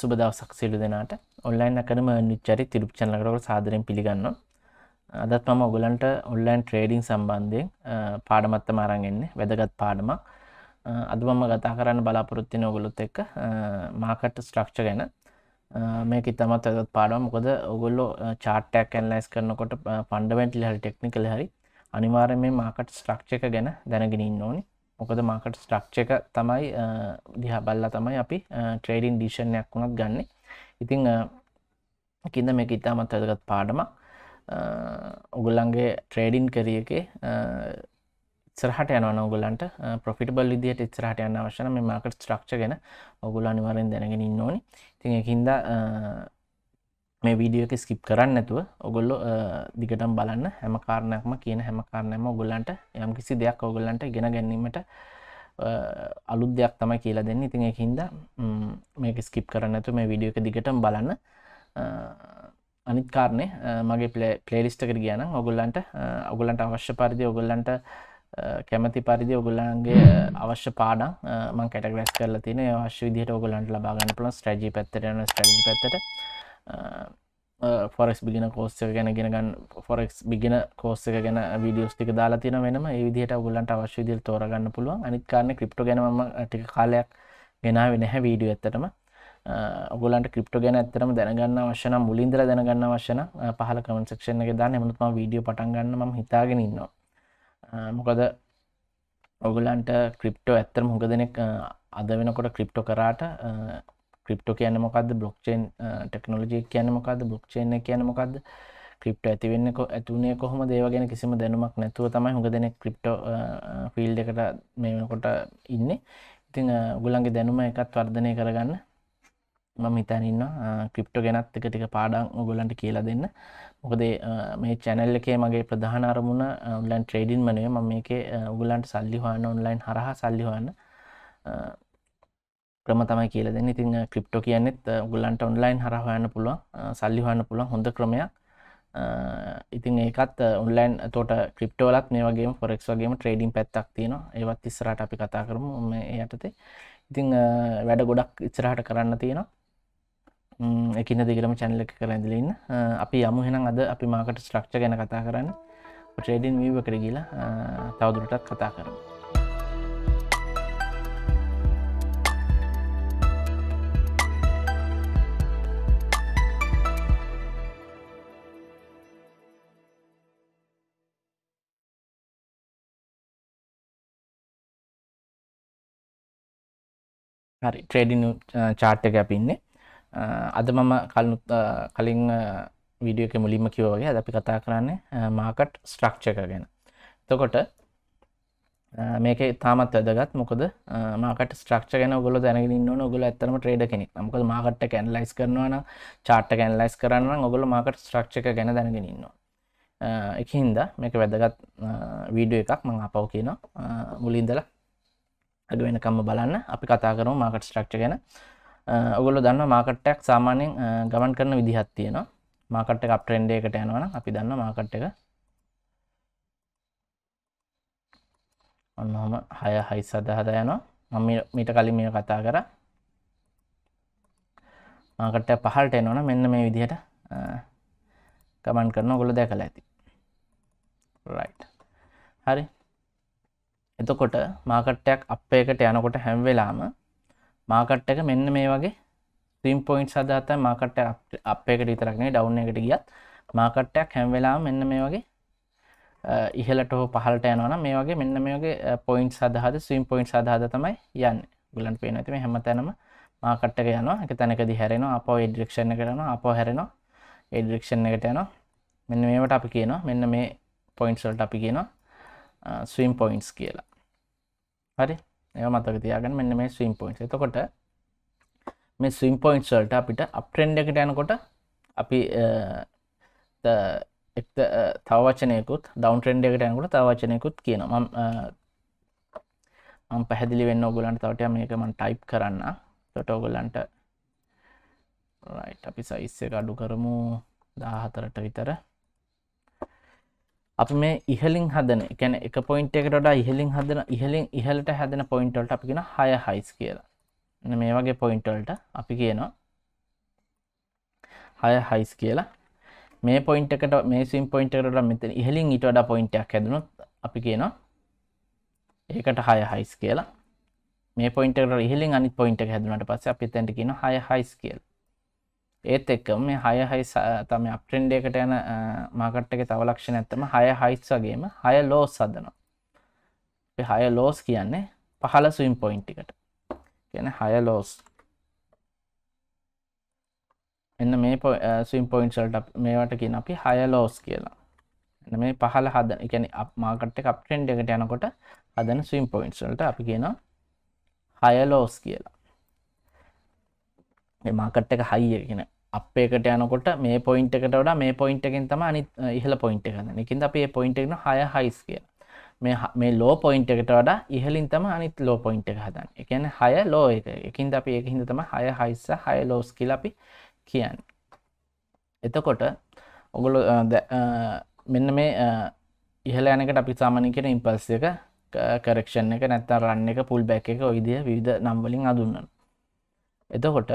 සුබ දවසක් සිලු දෙනාට ඔන්ලයින් අකනම නිච්චරි තිරුප් චනලකරකට සාදරෙන් පිළිගන්න අදත් මම ඔගලන්ට ඔන්ලයින් ට්‍රේඩිං සම්බන්ධයෙන් පාඩමත්ත මාරන්ගෙන්නේ වැදගත් පාඩමක් අදමම ගතා කරන්න බලාපොරොත්තින ඔගොලොත් එක්ක මාකට ස්ට්‍රක්ෂ ගැන මේක ඉතමත් ඇත් පාඩුව මොකද ඔගොල්ලො චාට්ටක් ඇන්ලයිස් කරනකොට පන්ඩමෙන්ටලි හරි ටෙක්නිකල හරි අනිවාරය මේ මාකට ස්ට්‍රක්ෂ එක ගැන දැනගෙනින් ඕනි මොකද මාකට ස්ට්‍රක්්චක තමයි දිහා බල්ලා තමයි අපි ට්‍රේඩින් ඩිෂණයක් වුණත් ගන්න ඉතිං එකද මේක ඉතාමත් ඇදගත් පාඩම ඔගුල්ලන්ගේ ට්‍රේඩින් කරියකේ ඉස්සරහට යන ඔගලන්ට පොෆිටබල් විදිහට ඉස්සරහට යන්න අවශ්‍යන මේ මාකට ස්ට්‍රක්ෂ ගැන ඔගුල අනිවරෙන් දැනගෙන ඉන්න ඕනි තින් එකහින්දා මේ වීඩියෝ එක ස්කිප් කරන්න නැතුව ඔගොල්ලො දිගටම් බලන්න හැම කාරණයක්ම කියන හැම කාරණයම ඔගොල්ලන්ට යම් කිසි දෙයක් ඔගොල්ලන්ට ගෙන ගැනීමට අලුත් දෙයක් තමයි කියලා දෙන්න ඉතින් එක හින්ද මේක ස්කිප් කරන්න ඇතු මේ වීඩියෝ එක දිගටම් බලන්න අනිත් කාරණය මගේ පලේලිස්ටකට කියන ඔගොල්ලන්ට ඔගොල්ලන්ට අවශ්‍ය පරිදි ඔගොල්ලන්ට කැමති පරිදි ඔගොල්ලන්ගේ අවශ්‍ය පාඩම් මං කැටග්‍රස් කරලා තියෙන අවශ්‍ය විදිහට ඔගොල්ලන්ට ලබාගන්න පුළුවන් ස්ට්‍රැජි පැත්තට යන ස්ට්‍රැජි පැත්තට ෆොරෙක් බිගෙන කෝස්ස එක ගැන ගෙනගන්න ෆොරෙක් බිගෙන කෝස්ස එක ගැන විඩියස්ටික දාලා තින වෙනම විදිහට ගොලන්ට අවශ්‍ය දිල් තෝරගන්න පුළුවන් අනිකාරන ක්‍රිප්ට ගැනම ටික කාලයක් ගෙනාව නැහැ වීඩිය ඇත්තටම ඔගලන්ට ක්‍රිප්ට ගැන ඇතරම දැනගන්න වශන මුලින්දර දැනගන්න වශන පහල කමන්සක්ෂණ එක දාන්න එමනුත්ම වීඩියෝ පටන්ගන්න ම හිතාගෙන ඉන්නවා මොකද ඔගලන්ට ක්‍රිප්ටෝ ඇත්තරම හොක දෙනෙක් අද වෙනකොට ක්‍රිප්ටෝ කරාට ක්‍රිප්ට කියන මොකක්ද බ්ලොක්්චේන් ටෙක්නෝජි කියන මොකක්ද බ්ලොක්්චේන කියන මොකක්ද ක්‍රිප්ට ඇතිවෙන්න ඇතුනේ කොහොම දේව ගැන කිසිම දැනුමක් නැතුව තමයි හොඳ දෙන ක්‍රිප්ට ෆිල්් එකට මෙකොට ඉන්න ඉතිං ගුලන්ගේ දැනුම එකත් වර්ධනය කරගන්න මම හිතැනන්න ක්‍රිප්ට ගැනත් එක ටික පාඩන් උගලන්ට කියලා දෙන්න මොකදේ මේ චැනල් එකේ මගේ ප්‍රධාන අරමුණ ඔන්ලන් ට්‍රේඩින් මනය ම මේක උගලන්ට සල්ලිහවාන ඔන්ලයින් හරහා සල්ලිහවන්න ක්‍රම තමයි කියල දෙන්න ඉතින් ක්‍රිප්ටෝ කියන්නෙත් ගුල්ලන්ට ඔන්ලයින් හර හොයන්න පුළුවන් සල්ලි හොන්න පුළුවන් හොඳ ක්‍රමයක් ඉතින් ඒකත් ඔන්ලයින් තොට ක්‍රිප්ටෝලත් මේ වගේ ෆොරෙක් වගේම ට්‍රේඩින් පැත්තක් තියෙන ඒවත් ඉස්සරට අපි කතා කරමු යටතේ ඉතිං වැඩ ගොඩක් ඉස්සරහට කරන්න තියෙනවා එකන දෙකරම චැනල එක කර ඇඳලන්න අපි යමු හෙනම් අද අපි මාකට ස්ට්‍රක්ෂ ගැන කතා කරන්න ට්‍රේඩින් වීව කරගීලා තවදුරටත් කතා කරමු හරි ට්‍රේඩිනු චාර්ටක අපින්නේ අද මම කලනුත් කලින් විඩියක මුලින්ම කිවෝගේ අපි කතා කරන්නේ මාකට් ස්ට්‍රක්්චක ගැන තකොට මේක තාමත් වැදගත් මොකද මාකට ස්ට්‍රක්ෂ ගැන ගොල දැනගන්න නොගොල ඇතරම ට්‍රේඩ කෙනෙක් මොකද මාකට්ට කැන්ලයිස් කරනවන චාට්ට කැන්ලයිස් කරන්න ඔගොල මාකට ස්ට්‍රක්ෂක ගැන දැනගෙනන්නවා එකහින්ද මේක වැදගත් වීඩියෝ එකක් මං අපව කියන මුලින්දලා අඩු වෙනකම්ම බලන්න අපි කතා කරමු මාකට් ස්ට්‍රක්චර් ගැන ඔයගොල්ලෝ දන්නවා මාකට් එකක් සාමාන්‍යයෙන් ගමන් කරන විදිහක් තියෙනවා මාකට් එක අප් ට්‍රෙන්ඩ් එකකට යනවා නම් අපි දන්නවා මාකට් එක ඔන්නහම 6 6 සදහද යනවා මම මීට කලින් මේක කතා කරා මාකට් එක පහළට එනවනම් මෙන්න මේ විදිහට ගමන් කරන ඔයගොල්ලෝ දැකලා ඇති right හරි එතකොට මාකට්ටයක් අප එකට යනකොට හැම්වෙලාම මාකට් එක මෙන්න මේ වගේ ත්‍රීම් පොයින්ට් සදාත මාකට්ට අප එකට විතරක්නේ ඩවුන් එකට ගියත් මාකට්ටයක් හැම්වෙලා මෙන්න මේ වගේ ඉහලට හෝ පහලට යනවන මේ වගේ මෙන්න මේ වගේ පොයින්ට් සදහද ස්වීම් පොයින්ට් සදහද තමයි යන්න ගුලන් පේන ඇති හැම තැනම මාකට්ට එක යනවා එක තැනකදි හැරෙනවා අප ඉඩිරක්ෂණ කරනවා අප හැරෙනවා එඩිරක්ෂණ එකට යනවා මෙන්න මේවට අපි කියනවා මෙන්න මේ පොයින්ට්සල්ට අපි කියනවා ස්වීම් පොයින්ට්ස් කියලා හරි ඒ මතක තියාගෙන මෙන්න මේ ස්වීම් පොයින්ස් එතකොට මේ ස්වීම් පොයින්ස් වලට අපිට අප්ට්‍රෙන්ඩ් එකට යනකොට අපි එක් තවචනයකුත් ඩවන් ට්‍රෙන්ඩ් එකට යනකොට තවචනයකුත් කියනවා මම පැහැදිලි වෙන්න ඔගලන්ට තවට මේක මම ටයිප් කරන්න තොට ඔගලන්ට රයිට් අපි සයිස් එක අඩු කරමු 14ට විතර අපි මේ ඉහලින් හදන එකැන එක පොයින්ට එකට වඩා ඉහලින් හදන ඉහලින් ඉහලට හැදෙන පොයින්ටල්ට අපි කියෙන හය හයිස් කියලා මේ වගේ පොයින්ටල්ට අපි කියනවා හය හයිස් කියලා මේ පොයින්ටකට මේ සිම් පොයින්ටකට මෙත ඉහලින් ඉට වඩා පොයින්ටයක් හැදනොත් අපි කියනවා ඒකට හය හයිස් කියලා මේ පොයින්ටකට ඉහලින් අනි පොයින්ට හැදනට පස්ස අපි තැන්ට කියන හය හයිස් කියල ඒත් එක්ක මේ හය හයි තම අප්ටෙන්ඩයකට යන මාකට්ටක තව ලක්ෂණ ඇත්තම හය හයිස් වගේම හය ලෝස් සදනවා හය ලෝස් කියන්නේ පහල සුම් පොයින්ටිකට කියන හය ලෝස් එන්න මේ සුම් පොයින්ට්සල්ට මේවට කියන අපි හය ලෝස් කියලා එන්න මේ පහල හද එකන මාකට් එක අප්ටෙන්ඩ එකට යනකොට හදන සුම් පොයින්ට්සල්ට අපි කියනවා හය ලෝස් කියලා මාකට් එක හයිය කියෙන අප එකට යනකොට මේ පොයින්ට එකට වඩා මේ පොයින්ට එකෙන් තම අනි ඉහල පොයින්ට එකන එකින් අප ඒ පොයින්ට එකන හය හයිස් කිය මේ ලෝ පොයින්ට එකට වඩා ඉහලින් තම අනිත් ලෝ පොයින්ට එක හදන් එකන හය ලෝ එක එකින් අප එක හිද තම හය හයිස්ස හය ලෝස් කියලපි කියන්න එතකොට ඔගොලු මෙන්න මේ ඉහල යනකට අපි සාමනිකට ඉම්පල්ස එක කරක්ෂණ එක නැත්තා රන්න එක පුල් බැක් එක ඔයිදිය විධ නම්වලින් අදුන්නන එතකොට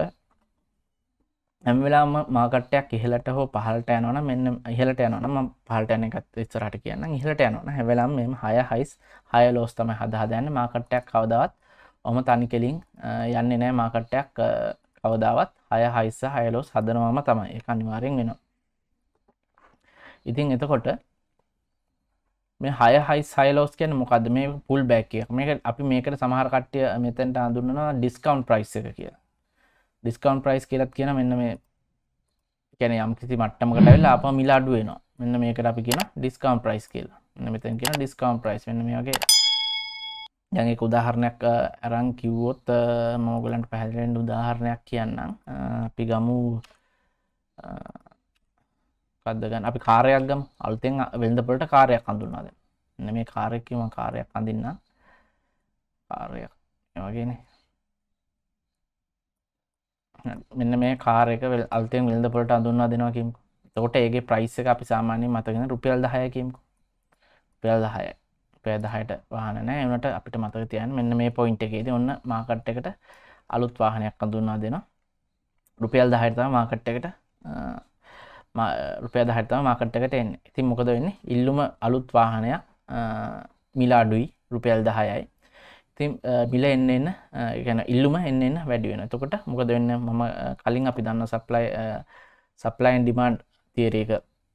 ඇම් වෙලා මාකටයක් ඉහලට හෝ පහලට යනවන මෙන්න ඉහලට යනවනම පහට යන එකත් ඉස්සරට කියන්න ඉහලට යනවන හැවලම් මෙම හය හයිස් හය ලෝස් තම හදහදයන්න මාකට්ටයක් කවදවත් ඔම තනි කෙලින් යන්නේ නෑ මාකට්ටයක් කවදාවත් හය හයිස හයලෝස් හදනවාම තමයි එක අනිවාරෙන් වෙනවා ඉතින් එතකොට මේ හය හයි සයිලෝස් කියන මොකද මේ පුල් බැක් එක මේක අපි මේකට සමහරකට්ටය මෙතැන්ට අඳුන්නවා ඩිස්කවන්් ප්‍රයිස් එක කියලා ඩිස්කවන්් ප්‍රයිස් කියලත් කියන මෙන්න මේ කැන යම් කිසි මට්ටමකට වෙලා අප මිල අඩුවනවා මෙන්න මේකට අපි කියන ඩිස්කවන්් ප්‍රයිස් කියලා මෙන්න මෙතැන් කියන ඩිස්කවන්් ප්‍රයිස් වන්න මේ වගේ යගේ උදාහරණයක් ඇරං කිව්වොත් මෝගලන්ට පැහැදිලෙන්ට උදාහරණයක් කියන්නම් අපි ගමු කදගන්න අපි කාරයක් ගම් අල්තෙන් වෙළඳපලට කාරයක් හඳුන්නාද එන්න මේ කාරයක්කම කාරයක් අඳන්න කාරයක් වගේනේ මෙන්න මේ කාරක වෙල් අල්තයෙන් වෙල්දපොලට අඳුන්වා දෙනවාකින්ක තෝට ඒගේ ප්‍රයිස් එක අපි සාමාන්‍ය මතගෙන රුපියල් දහයකින්ක පෙල් දහය පෑදහයට වාහන නෑ එනට අපිට මතක තියන් මෙන්න මේ පොයින්ට එකේද ඔන්න මාකට් එකට අලුත් වාහනයක් අඳුන්වා දෙනවා රුපියල් දහයටතා මාකට් එකට රුපය දහටම මාකට්ටකට එන්න ඉතින් මොකද වෙන්න ඉල්ලුම අලුත් වාහනයක් මිලාඩුයි රුපියල් දහයයි ඉතින් බිල එන්න එන්න ගැන ඉල්ලුම එන්න එන්න වැඩි වෙන තකොට මොකද වෙන්න මම කලින් අපි දන්න සප්ලයි සප්ලයින් ඩිමන්ඩ් තේරේක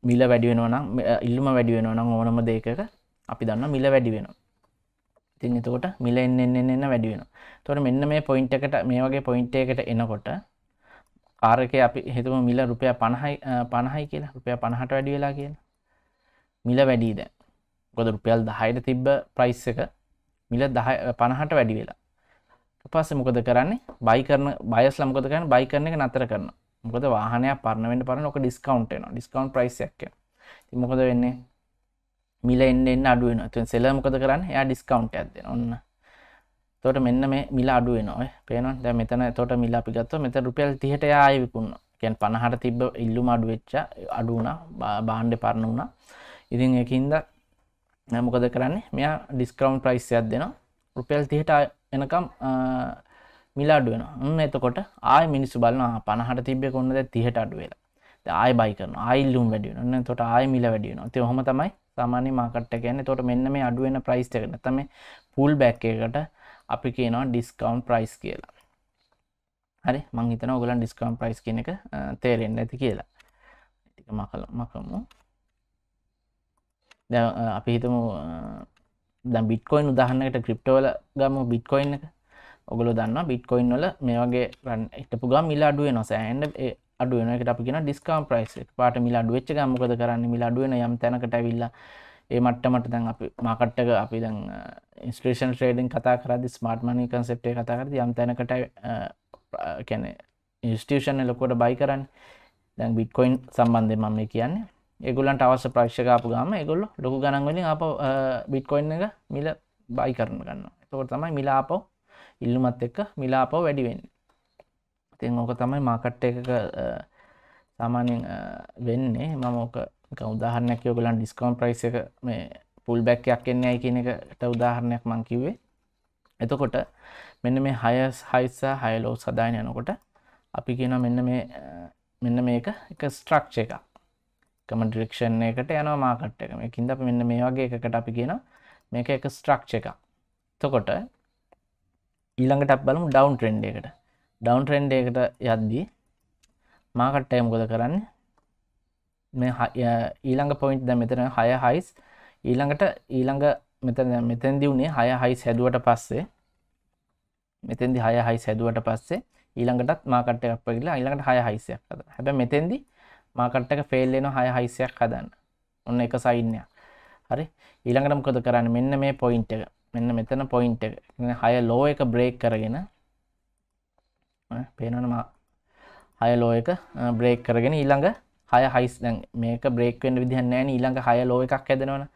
මිල වැඩි වෙනවනම් ඉල්ලුම වැඩි වෙනවනම් ඕනම දෙකක අපි දන්න මිල වැඩි වෙන ඉතින් එතකොට මිල එන්න එන්න එන්න වැඩි වෙන තොට මෙන්න මේ පොයින්ට එකට මේ වගේ පොයින්ට එකට එනකොට කාරක අපි හෙතුම මිල රුපය පණහයි පණහයි කියලා රුපය පණහට වැඩි වෙලා කියන මිල වැඩීද ගොද රුපියල් දහයට තිබ්බ ප්‍රයිස් එක මිල දහ පණහට වැඩි වෙලා පස්ස මොකද කරන්නේ බයි කරන බයස් ලමකද කරන බයි කරන එක නතර කරන මොකද වාහනයක් පරණවෙන්ට පරන ඕක ඩිස්කවන්ටේන ඩිස්කවන්් ප්‍රයිස්යක්ක ති මොකද වෙන්නේ මිල එන්න එන්න අඩුවෙන තුන් සෙල්ල මොකද කරන්න එයා ඩිස්කවන්ට ඇද ඔන්න තොට මෙන්න මේ මිල අඩුවෙන ඔය පේනවා දැ මෙතන තොට මිලා පිගත්ව මෙත රුපියල් තිහට ආය විකුණ කැන් පණහට තිබ්බ ඉල්ලුම අඩුවෙච්ච අඩුනා බාණ්ඩ පරණ වුණා ඉතින් එකින්ද මොකද කරන්නේ මෙයා ඩිස්කවන්් ප්‍රයිස්යක් දෙෙන රුපියල් තිහට එනකම් මිලාඩ වෙන න්න එතකොට ආය මිනිස්සු බලන්න පනහට තිබ්බෙ කොන්නද තිහට අඩු වෙලා ආය බයිකන අයිල්ලුම් වැඩියන තොට ආය මිල වැඩියන ති හොම තමයි සාමාන්‍ය මාකට ගැන තොට මෙන්න මේ අඩුවෙන ප්‍රයිස් එකන තම පුල් බැක්කකට අපි කියනවා ඩිස්කවන්් ප්‍රයිස් කියලා හරි මංහිතන ඔගලන් ඩිස්කවන්් ප්‍රයිස් කියන එක තේරෙන්න්න ඇති කියලා මකල මකමු ද අපි හිතමු ද බිට්කොයින් උදාහන්නකට ක්‍රිප්ටෝල ගම බිට්කොයින් එක ඔගොල දන්න බිට්කොයින් වල මේ වගේ රන් එටපු ගම් මිලා අඩුවේ නොසෑහන්ඩ අඩුවන එකට අපි කියෙන ඩිස්කාම් ප්‍රයිස් පාට මිලා අඩුවච්ච ගමකද කරන්න මිලා අඩුවන යම් තැනකට ඇවිල්ලා ඒ මට්ටමට දැන් අපි මකට්ටක අපි දැන් ඉස්ට්‍රේෂන් ට්‍රේඩින් කතා කරදි ස්මාර්ට්මනි කන්සෙප්ටේ කතා කරද යම් තැනකට කැනෙ ඉස්ටේෂන් ලොකොට බයි කරන්න දැන් බිට්කොයින් සම්බන්ධය මම කියන්නේ ඒගොලන්ට අවස්ස ප්‍රශ්කාපු ගම ඒගොල්ල ලොකු ගණන්වලින් අප බිට්කොයින් එක මිල බයි කරන ගන්න තකොට තමයි මිලාපෝ ඉල්ලුමත් එක්ක මිලාපෝ වැඩිවෙන්න තින් ඕක තමයි මාකට්ට එක සාමාන්‍යෙන් වෙන්නේ මම ඕක උදාහරණයක් යෝගලන් ඩිස්කවම් ප්‍රයිස එක මේ පුල් බැක්යක් එන්නයි කියන එකට උදාහරණයක් මං කිව්වේ එතකොට මෙන්න මේ හයස් හයිසා හයලෝ සදායන යනකොට අපි කියන මෙන්න මේ මෙන්න මේක එක ස්ට්‍රක්ෂ එකක් එකම ඩිරක්ෂන් එකට යනවා මාකට් එක මේකින්ද මෙන්න මේ වගේ එකකට අපි කියන මේක එක ස්ට්‍රක්ෂ එක තකොට ඊළඟට අප බලමු ඩවුන් ට්‍රෙන්ඩ් එකට ඩවුන් ට්‍රෙන්ඩ් එකට යද්දී මාකට්ටය මොකද කරන්න මේ ඊළඟ පොයින්ට් ද මෙතන හය හයිස් ඊළඟට ඊළඟ මෙතන මෙතැන්දි වුණේ හය හයිස් හැදුවට පස්සේ මෙතැදි හය හයිස් හැදුවට පස්සේ ඊළඟටත් මාකට්ටයක් පගලා ඊළඟට හය හයිසයක් අද හැබ මෙතැන්දිී මාකට්ටක ෆෙල්ලෙන හය හයිසියක් හදන්න ඔන්න එක සයින්යක් හරි ඊළඟට මොකද කරන්න මෙන්න මේ පොයින්ට් එක මෙන්න මෙතන පොයින්ට් එක හය ලෝ එක බ්‍රේක් කරගෙන පේනවනම හය ලෝ එක බ්‍රේක් කරගෙන ඊළඟ හය හයිස් දැන් මේක බ්‍රේක් වෙන්න විදිහක් නැහැ නේ ඊළඟ හය ලෝ එකක් හැදෙනවනේ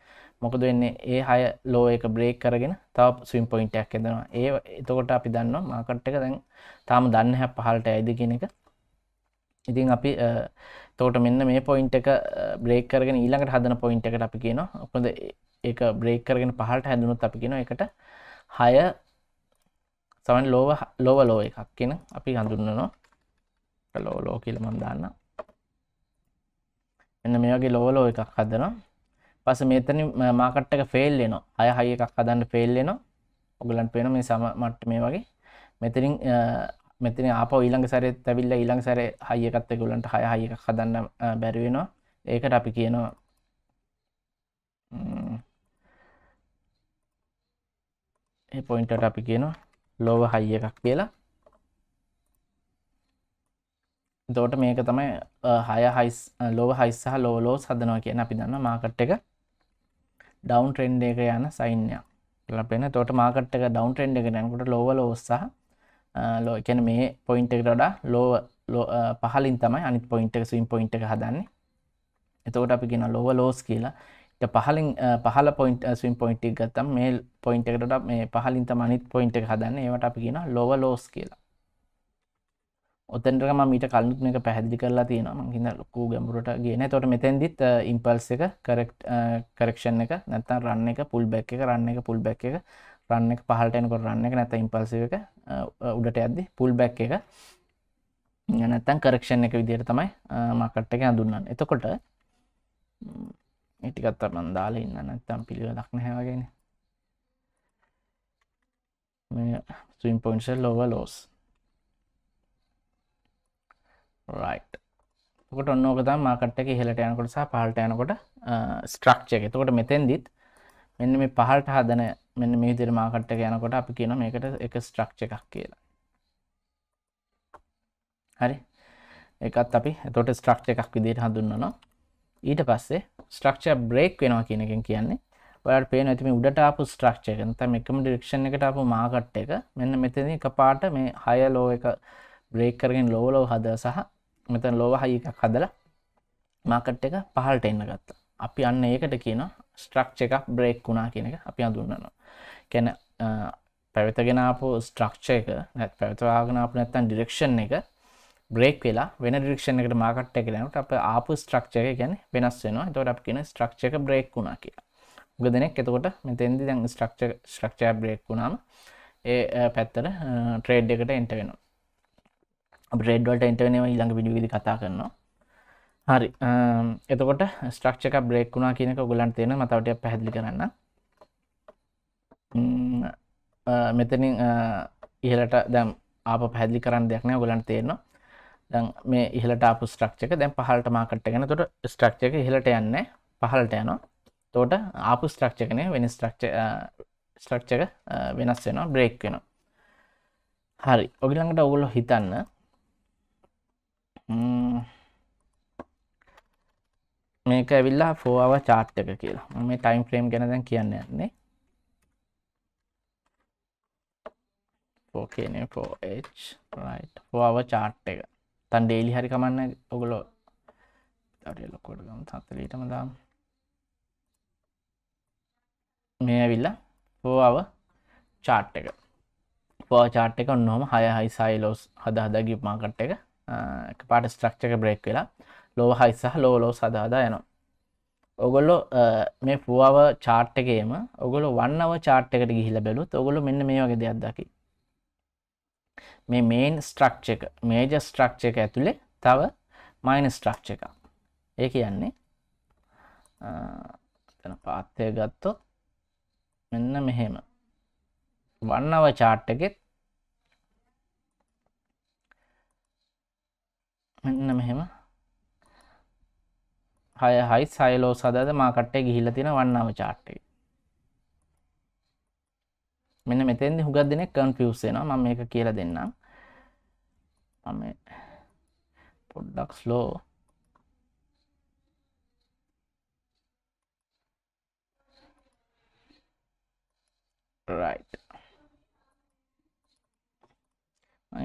මොකද වෙන්නේ ඒ හය ලෝ එක බ්‍රේක් කරගෙන තව ස්විම් පොයින්ට් එකක් හදනවා ඒ එතකොට අපි දන්නවා මාකට් එක දැන් තාම දන්නේ නැහැ පහළට ඇයිද කියන එක ඉතින් අපි තෝට මෙන්න මේ පොයින්ට එක බ්‍රේකරගෙන ඊළඟට හදන පොයින්ට එකට අපි කියන උපද ඒ බ්‍රේකරගෙන පහට හැඳුනුත් අපි කියෙන එකට හය සවන් ලෝව ලෝව ලෝ එකක් කියෙන අපි හඳුන්නනවා ලෝ ලෝ කියල මන්දාන්න එන්න මේගේ ලෝව ලෝ එකක් හදනවා පස මෙතන මාකට්ටක ෆෙල් න අය හය එකක් හදන්න ෆෙල්ලෙනවා ඔගලන් පෙන මේ සම මට්ට මේ වගේ මෙතරින් මෙතන අප ඊළඟ සැරෙත් ඇවිල්ල ඊළඟ සැර හයකත්ත ගුලන්ට හය හයක කදන්න බැරිවෙනවා ඒකට අපි කියනවා ඒ පොයින්ටට අපි කියනවා ලෝව හයිය එකක් කියලා දෝට මේක තමයි හය හයිස් ලෝව හයිස්සහ ලෝලෝ සදනවා කියන අපි දන්න මාකට් එක ඩවන් ට්‍රෙන්ඩ් එක යන සයින්යක් ලපෙන තොට මාකට් එක ඩවන් ට්‍රෙන්ඩ් එක නැකුට ලෝව ලෝස්සාහ ලෝ එකන මේ පොයින්ට එකටඩා ලෝව පහලින් තමයි අනි පොයින්ට එක සුවම් පොයින්ට එක හදන්නේ එතවට අපි ගෙන ලොව ලෝස් කියලා ට පහලින් පහල පොයින්ට සුවම් පොයින්ට එක ගත්තම් මේ පොයින්ට එකටට මේ පහලින් තම අනිත් පොයින්ට එක හදන්න ඒවට අපි ගෙන ලොව ලෝස් කියලා ඔතන්ටම මීට කලුත් එක පැහදිි කරලා තියෙනවා හිද ලොකු ගැඹුරට ගෙන තොට මෙතැන්දිත් ඉම්පල්ස එක කරෙක්ෂන් එක නැත්තන් රන්න එක පුල් බැක් එක රන්න එක පුල් බැක් එක රන්න එක පහල්ටයනකොට රන්න එක නැත ඉම්පල්සිව එක උඩට ඇද්දි පුල් බැක් එක නැත්තන් කරක්ෂණ එක විදියට තමයි මකට් එක හඳුන්නන්න එතකොට ඉටිකත්තර නන්දාල ඉන්න නැත්තම් පිළිව දක්න හැවගෙන මේ ස්වම් පොන්ශල් ලෝව ලෝස් කොට ඔන්නෝකතා මාකට් එක ඉහලට යනකොට සහ පහල්ට යනකොට ස්ට්‍රක්ෂ එක එතකොට මෙතැන්දිත් මෙන්න මේ පහල්ට හදන මෙන්න මේ විදිහට මාකට් එක යනකොට අපි කියන මේකට එක ස්ට්‍රක්චර් එකක් කියලා. හරි. ඒකත් අපි එතකොට ස්ට්‍රක්චර් එකක් විදිහට හඳුන්වනවා. ඊට පස්සේ ස්ට්‍රක්චර් බ්‍රේක් වෙනවා කියන එකෙන් කියන්නේ ඔයාලට පේනවා ඉතින් මේ උඩට ආපු ස්ට්‍රක්චර් එක නැත්නම් එකම ඩිරෙක්ෂන් එකට ආපු මාකට් එක මෙන්න මෙතනින් එකපාරට මේ හය ලෝ එක බ්‍රේක් කරගෙන ලෝ ලෝ හදලා සහ මෙතන ලෝව හයි එකක් හදලා මාකට් එක පහළට එන්න ගත්තා. අපි අන්න ඒකට කියන ස්ට්‍රක්චර් එකක් බ්‍රේක් වුණා කියන එක අපි හඳුන්වනවා. කැන පැවිතගෙනාපු ස්ට්‍රක්ෂ එක නැත් පැවිතවාගෙනාප නැත්තන් ඩිරක්ෂන් එක බ්‍රේක් වෙලා වෙන ඩිරක්ෂණ එකට මාකට් එක නට අප ආපු ස්ට්‍රක්ෂ එක ගැන වෙනස් වෙනවා තොට අප කියෙන ස්ට්‍රක්ෂ එක බ්‍රේක් වුණා කියලා ග දෙනෙක් එතකොට මෙතෙන්දි දැන් ස්ට්‍රක්ෂ ශ්‍රක්ෂය බ්‍රේක් වුණාම ඒ පැත්තර ට්‍රේඩ් එකට එන්ට වෙනවා බ්‍රේඩ්වලට එන්ටවෙනව ඊළඟ පිඩිවිදි කතා කරනවා හරි එතකොට ස්ට්‍රක්ෂක බ්‍රේක් වුණා කියනක ගොලන් තියෙන මතවට පැහැදිලි කරන්න මෙතනින් ඉහලට දැම් අප පැදිි කරන්න දෙයක්න ගොලන් තේරනවා දැන් මේ ඉහලට අපපු ස්ට්‍රක්්ක දැන් පහලට මාකට් ගෙන තොට ස්ට්‍රක්්ක හිලට යන්න පහලට යනවා තෝට ආපු ස්ට්‍රක්්චකනය වෙනි ස්ට්‍රක්්චක වෙනස් වෙනවා බ්‍රේක් වෙනවා හරි ඔගිළඟට ඔගුලො හිතන්න මේක ඇවිල්ලා ෆෝව චාට්ක කියලා මේ ටයිම් ෆ්‍රේම් ගැන දැන් කියන්න යන්නේ for කියන for h right for our chart එක තන් daily හරි කමන්න ඔගොල්ලෝ අර ලොකෝට ගමු 40ටම දාමු මේ ඇවිල්ලා for our chart එක for chart එක ඔන්නෝම 6 high high lows හදා හදා ගිප් මාකට් එක එකපාරට ස්ට්‍රක්චර් එක break වෙලා low high සහ low lows හදා හදා යනවා ඔගොල්ලො මේ පුුවාව චාට්ටකේම ඔගොල වන්නව චාට්ටකට ගිහිල බැලුත් ඔගොලු මෙන්න මේ වගේ දෙයක් දකි මේ මේන් ස්ට්‍රක්ච එක මේජ ස්ට්‍රක්ච එක ඇතුළේ තව මයින ස්ට්‍රක්ච එක ඒ කියන්නේ තන පාත්තය ගත්තොත් මෙන්න මෙහෙම වන්නව චාට් එකෙත් මෙන්න මෙහෙම හය හයි සයිලෝ සදද මාකට්ටේ ගිහිල තින වන්නව චාට්ටේ මෙන්න මෙතෙන්දි හුගත් දෙනෙක් කන්ෆියස් වෙනවා මම මේක කියලා දෙන්නම් මම පොඩ්ඩක් ස්ලෝ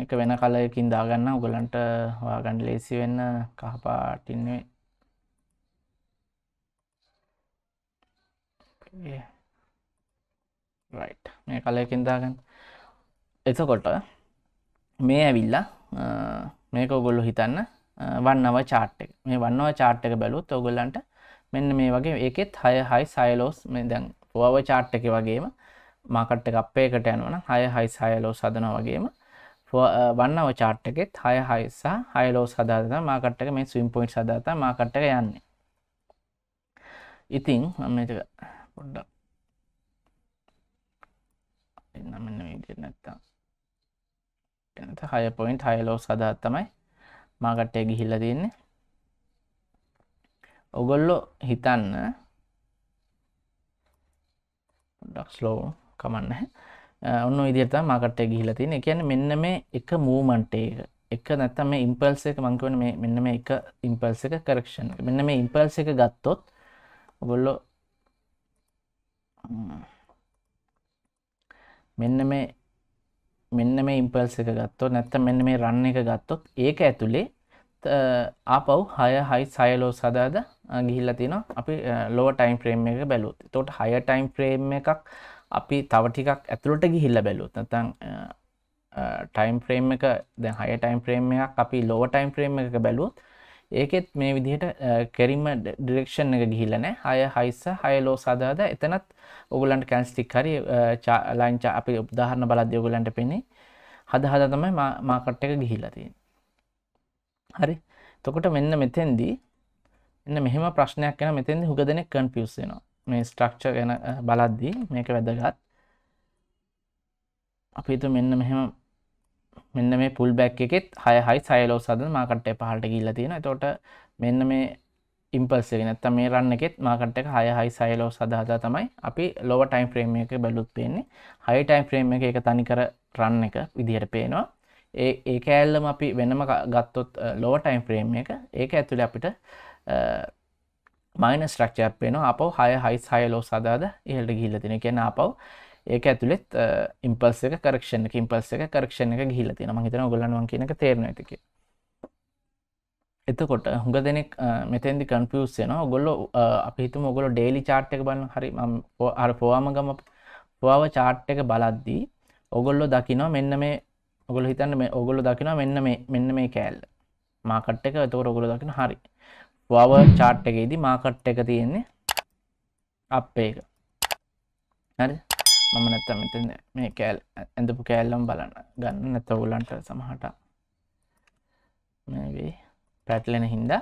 එක වෙන කලයකින් දාගන්න උගලන්ට වාගණ්ඩ ලේසි වෙන්න කහපාටින්නේ රයි් මේ කලයකින් දාගන්න එතකොට මේ ඇවිල්ලා මේක ඔගොල්ලො හිතන්න වන්නව චාට් එක මේ වන්නව චාට් එක බැලුත් ඔගොල්ලන්ට මෙන්න මේ වගේ ඒකෙත් හය හයි සයිලෝස් මේ දැන් පුවාව චාට් එක වගේම මාකට් එක අපේකට යනවන හය හයි සයලෝ සදන වගේම වන්නව චාට් එකෙත් හය හයිසා හයලෝ සදාත මාකට් එක මේ ස්වම් පොයින්් සදාත මාකට් එක යන්නේ ඉතින් මක පොඩ්ඩක් එන්න මෙන්න විදිර නැත්තා හය පොයින්් හයලෝස් අදහත් තමයි මාකට්ටය ගිහිල්ල තියන්නේ ඔගොල්ලො හිතන්න ඩක්ස්ලෝ කමන්න ඔන්න ඉදිරිත මාකට්ටය ගිහිල තින කියන මෙන්න මේ එක මූමන්ටේ එක නැත්තම මේ ඉම්පල්ස එක මංකවන මේ මෙන්න මේ එක ඉම්පල්ස එක කරක්ෂන් මෙන්න මේ ඉම්පල්ස එක ගත්තොත් ඔගොල්ලො මෙන්න මේ මෙන්න මේ ඉම්පල්ස එක ගත්තොත් නැත්තම් මෙන්න මේ රන් එක ගත්තොත් ඒක ඇතුලේ ආපව් හය හයි සයලෝ සදාද ගිහිල්ලා තියෙනවා අපි ලෝ ටයිම් ෆ්‍රේම් එක බැලුවොත්. එතකොට හය ටයිම් ෆ්‍රේම් එකක් අපි තව ටිකක් ඇතුළට ගිහිල්ලා බැලුවොත් නැත්තම් ටයිම් ෆ්‍රේම් එක දැන් හය ටයිම් ෆ්‍රේම් එකක් අපි ලෝ ටයිම් ෆ්‍රේම් එක බැලුවොත් ඒකෙත් මේ විදිහට කෙරිම ඩිරෙක්ෂන් එක ගිහිල්ලා නැහැ. 6 හයිස 6 ලෝ සදාද එතනත් ඔයගලන්ට කැන්ස්ටික් හරි ලයින් අපි උදාහරණ බලද්දී ඔයගලන්ට පෙන්නේ හද හදා තමයි මාකට් එක ගිහිල්ලා තියෙන්නේ. හරි. එතකොට මෙන්න මෙතෙන්දී එන්න මෙහෙම ප්‍රශ්නයක් එන මෙතෙන්දී හුඟ දෙනෙක් කන්ෆියුස් වෙනවා. මේ ස්ට්‍රක්චර් ගැන බලද්දී මේක වැදගත්. අපි හිතුව මෙන්න මෙහෙම මෙන්න මේ පුල් බැක් එකෙත් හය හයි සයිලෝ සදන මාකට්ට පහට ගිල්ල තියෙන තොට මෙන්න මේ ඉම්පල්සේ නැත්ත මේ රන්න එකෙත් මාකට එක හය හයි සයිලෝ සදහදා තමයි අපි ලොව ටයිම් ෆ්‍රේම් එක බැලුත් පේන්නේ හයි ටයිම් ෆ්‍රේම් එක එක තනිකර රන්න එක විදිහයට පේනවා ඒ ඒ කෑල්ලම අපි වෙනම ගත්තොත් ලෝ ටයිම් ෆ්‍රේම් එක ඒක ඇතුළ අපිට මයින ස්ට්‍රක්චර් පේනවා අපව හය හයි සයිලෝ සදාද ඉහල්ට ගිල්ල තින කියෙන අපව ඒක ඇතුළෙත් ඉම්පල්ස එක කරක්ෂණ එක ඉම්පල්ස එක කරක්ෂණ එක ගිහිල්ලා තියෙනවා මම හිතනවා ඔයගොල්ලන්වන් කියන එක තේරෙනවා ඇති කියලා. එතකොට හුඟ දෙනෙක් මෙතෙන්දි කන්ෆියුස් වෙනවා. ඔයගොල්ලෝ අපි හිතමු ඔයගොල්ලෝ ඩේලි චාට් එක බලන හරි මම අර පොවාම ගම පොවාව චාට් එක බලද්දී ඔයගොල්ලෝ දකිනවා මෙන්න මේ ඔගොල්ලෝ හිතන්න මේ ඔයගොල්ලෝ දකිනවා මෙන්න මේ මෙන්න මේ කෑල්ල. මාකට් එක එතකොට ඔයගොල්ලෝ දකින හරි. පොවාව චාට් එකේදී මාකට් එක තියෙන්නේ අප් එක. හරිද? මම නැත්තම් මෙතන මේ කෑල් ඇඳපු කෑල්ලම් බලන්න ගන්න නැතවුලන්ට සමහට මේ පැටලෙන හින්දා